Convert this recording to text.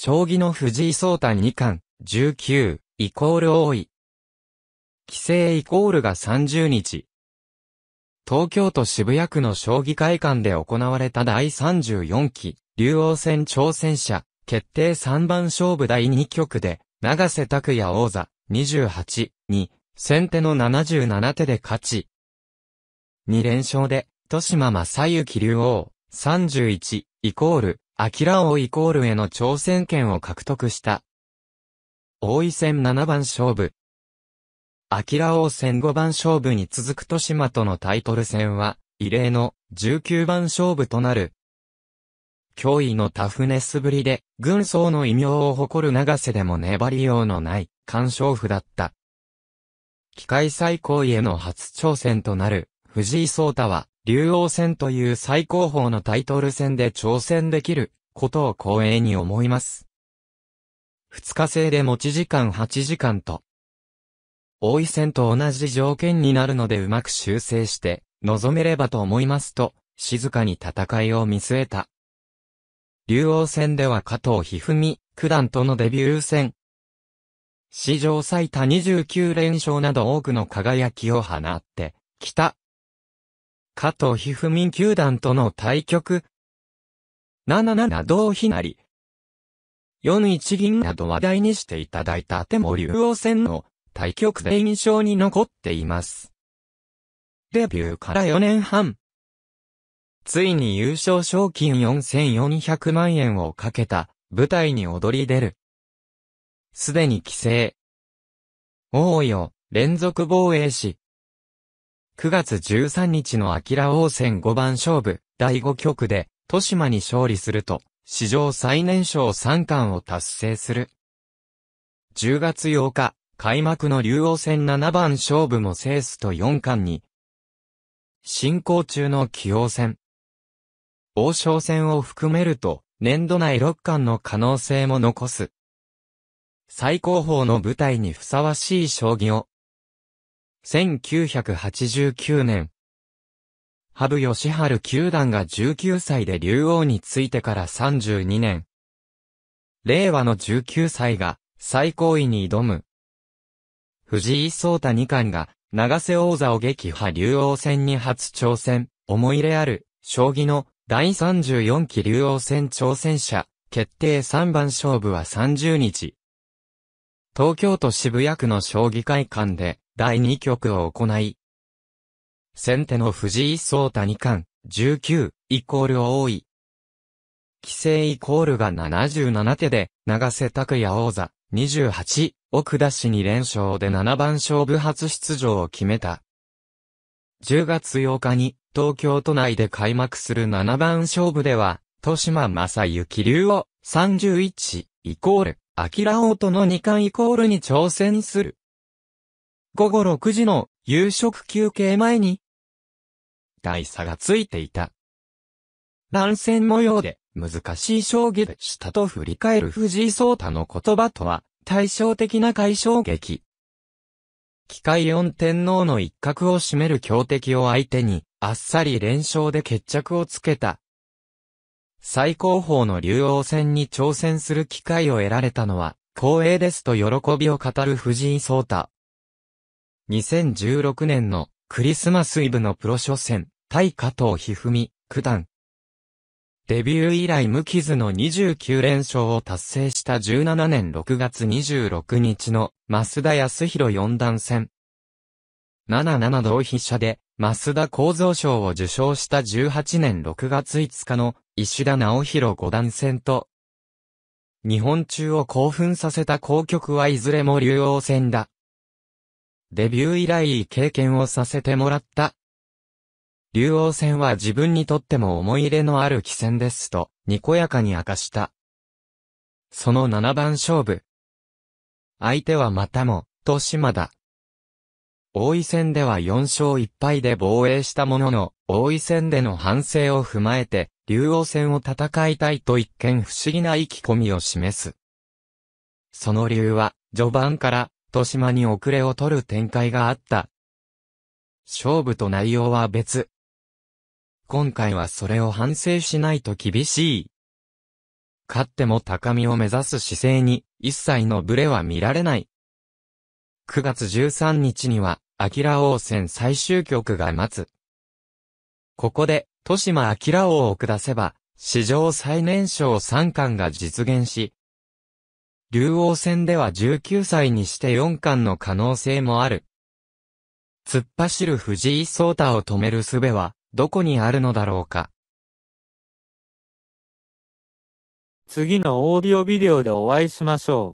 将棋の藤井聡太二冠、19、イコール多い。規制イコールが30日。東京都渋谷区の将棋会館で行われた第34期、竜王戦挑戦者、決定3番勝負第2局で、長瀬拓也王座、28、に、先手の77手で勝ち。2連勝で、豊島正幸竜王、31、イコール、アキラ王イコールへの挑戦権を獲得した。王位戦7番勝負。アキラ王戦5番勝負に続く豊島とのタイトル戦は、異例の19番勝負となる。驚異のタフネスぶりで、軍曹の異名を誇る長瀬でも粘りようのない、干渉譜だった。機械最高位への初挑戦となる。藤井聡太は、竜王戦という最高峰のタイトル戦で挑戦できることを光栄に思います。二日制で持ち時間8時間と、王位戦と同じ条件になるのでうまく修正して、望めればと思いますと、静かに戦いを見据えた。竜王戦では加藤一二三九段とのデビュー戦。史上最多29連勝など多くの輝きを放って、きた。加藤一二三球団との対局。77同日なり。四一銀など話題にしていただいた手も竜王戦の対局で印象に残っています。デビューから4年半。ついに優勝賞金4400万円をかけた舞台に踊り出る。すでに帰省。王位を連続防衛し、9月13日のアキラ王戦5番勝負、第5局で、豊島に勝利すると、史上最年少3冠を達成する。10月8日、開幕の竜王戦7番勝負も制すと4冠に、進行中の棋王戦。王将戦を含めると、年度内6冠の可能性も残す。最高峰の舞台にふさわしい将棋を、1989年。ヨシハ治九段が19歳で竜王についてから32年。令和の19歳が最高位に挑む。藤井聡太二冠が長瀬王座を撃破竜王戦に初挑戦。思い入れある将棋の第34期竜王戦挑戦者決定3番勝負は30日。東京都渋谷区の将棋会館で第2局を行い、先手の藤井聡太二冠、19、イコール多い。規制イコールが77手で、長瀬拓也王座、28、奥田氏に連勝で7番勝負初出場を決めた。10月8日に、東京都内で開幕する7番勝負では、豊島正幸竜を、31、イコール、明王との2冠イコールに挑戦する。午後6時の夕食休憩前に、大差がついていた。乱戦模様で難しい将棋でしたと振り返る藤井聡太の言葉とは対照的な解消劇。機械四天皇の一角を占める強敵を相手にあっさり連勝で決着をつけた。最高峰の竜王戦に挑戦する機会を得られたのは光栄ですと喜びを語る藤井聡太。2016年のクリスマスイブのプロ初戦、対加藤一二三九段。デビュー以来無傷の29連勝を達成した17年6月26日の増田康弘四段戦。77同飛車で増田構造賞を受賞した18年6月5日の石田直弘五段戦と、日本中を興奮させた公局はいずれも竜王戦だ。デビュー以来いい経験をさせてもらった。竜王戦は自分にとっても思い入れのある棋戦ですと、にこやかに明かした。その七番勝負。相手はまたも、と島田。王位戦では四勝一敗で防衛したものの、王位戦での反省を踏まえて、竜王戦を戦いたいと一見不思議な意気込みを示す。その理由は、序盤からと島に遅れを取る展開があった。勝負と内容は別。今回はそれを反省しないと厳しい。勝っても高みを目指す姿勢に、一切のブレは見られない。9月13日には、アキラ王戦最終局が待つ。ここで、豊島アキラ王を下せば、史上最年少三冠が実現し、竜王戦では19歳にして4冠の可能性もある。突っ走る藤井聡太を止める術は、どこにあるのだろうか。次のオーディオビデオでお会いしましょう。